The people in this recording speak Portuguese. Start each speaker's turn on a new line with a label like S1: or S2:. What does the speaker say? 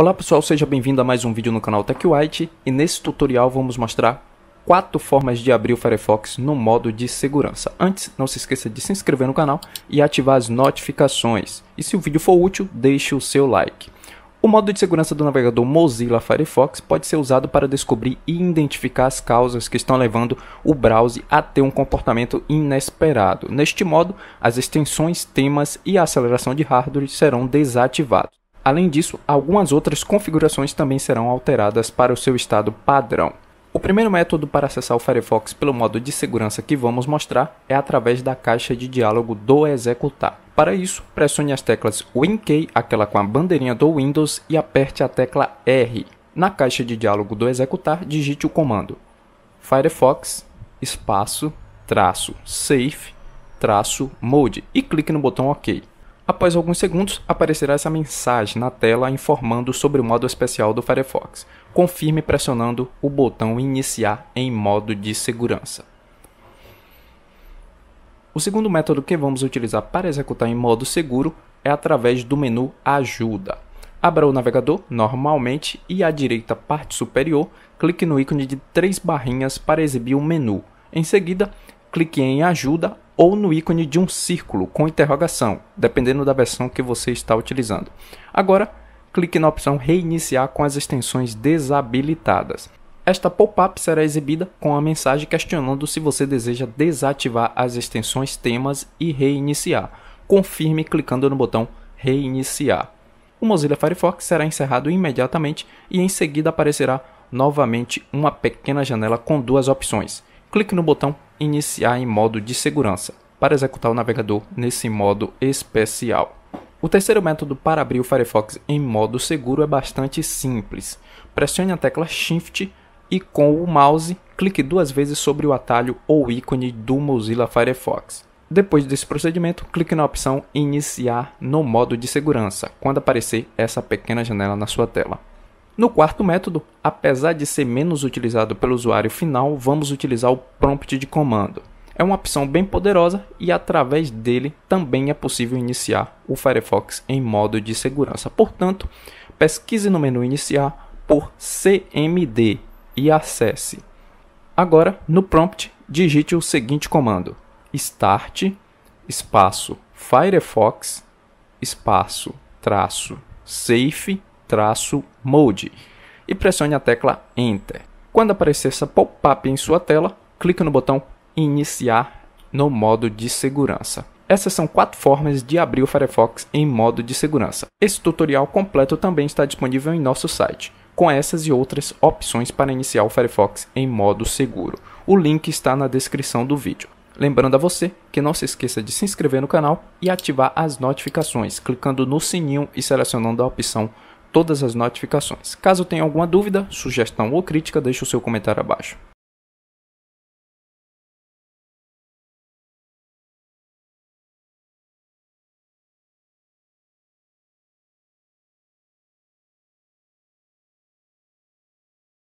S1: Olá pessoal, seja bem-vindo a mais um vídeo no canal TechWhite e nesse tutorial vamos mostrar quatro formas de abrir o Firefox no modo de segurança. Antes, não se esqueça de se inscrever no canal e ativar as notificações. E se o vídeo for útil, deixe o seu like. O modo de segurança do navegador Mozilla Firefox pode ser usado para descobrir e identificar as causas que estão levando o browser a ter um comportamento inesperado. Neste modo, as extensões, temas e a aceleração de hardware serão desativados. Além disso, algumas outras configurações também serão alteradas para o seu estado padrão. O primeiro método para acessar o Firefox pelo modo de segurança que vamos mostrar é através da caixa de diálogo do executar. Para isso, pressione as teclas WinKey, aquela com a bandeirinha do Windows, e aperte a tecla R. Na caixa de diálogo do executar, digite o comando Firefox espaço traço safe traço mode e clique no botão OK. Após alguns segundos, aparecerá essa mensagem na tela informando sobre o modo especial do Firefox. Confirme pressionando o botão Iniciar em modo de segurança. O segundo método que vamos utilizar para executar em modo seguro é através do menu Ajuda. Abra o navegador normalmente e à direita parte superior, clique no ícone de três barrinhas para exibir o menu. Em seguida, clique em Ajuda ou no ícone de um círculo com interrogação, dependendo da versão que você está utilizando. Agora, clique na opção Reiniciar com as extensões desabilitadas. Esta pop-up será exibida com a mensagem questionando se você deseja desativar as extensões temas e reiniciar. Confirme clicando no botão Reiniciar. O Mozilla Firefox será encerrado imediatamente e em seguida aparecerá novamente uma pequena janela com duas opções. Clique no botão iniciar em modo de segurança, para executar o navegador nesse modo especial. O terceiro método para abrir o Firefox em modo seguro é bastante simples. Pressione a tecla Shift e com o mouse clique duas vezes sobre o atalho ou ícone do Mozilla Firefox. Depois desse procedimento, clique na opção Iniciar no modo de segurança, quando aparecer essa pequena janela na sua tela. No quarto método, apesar de ser menos utilizado pelo usuário final, vamos utilizar o prompt de comando. É uma opção bem poderosa e através dele também é possível iniciar o Firefox em modo de segurança. Portanto, pesquise no menu iniciar por CMD e acesse. Agora, no prompt, digite o seguinte comando: start espaço firefox espaço traço safe traço mode e pressione a tecla Enter. Quando aparecer essa pop-up em sua tela, clique no botão Iniciar no modo de segurança. Essas são quatro formas de abrir o Firefox em modo de segurança. Esse tutorial completo também está disponível em nosso site, com essas e outras opções para iniciar o Firefox em modo seguro. O link está na descrição do vídeo. Lembrando a você que não se esqueça de se inscrever no canal e ativar as notificações, clicando no sininho e selecionando a opção todas as notificações. Caso tenha alguma dúvida, sugestão ou crítica, deixe o seu comentário abaixo.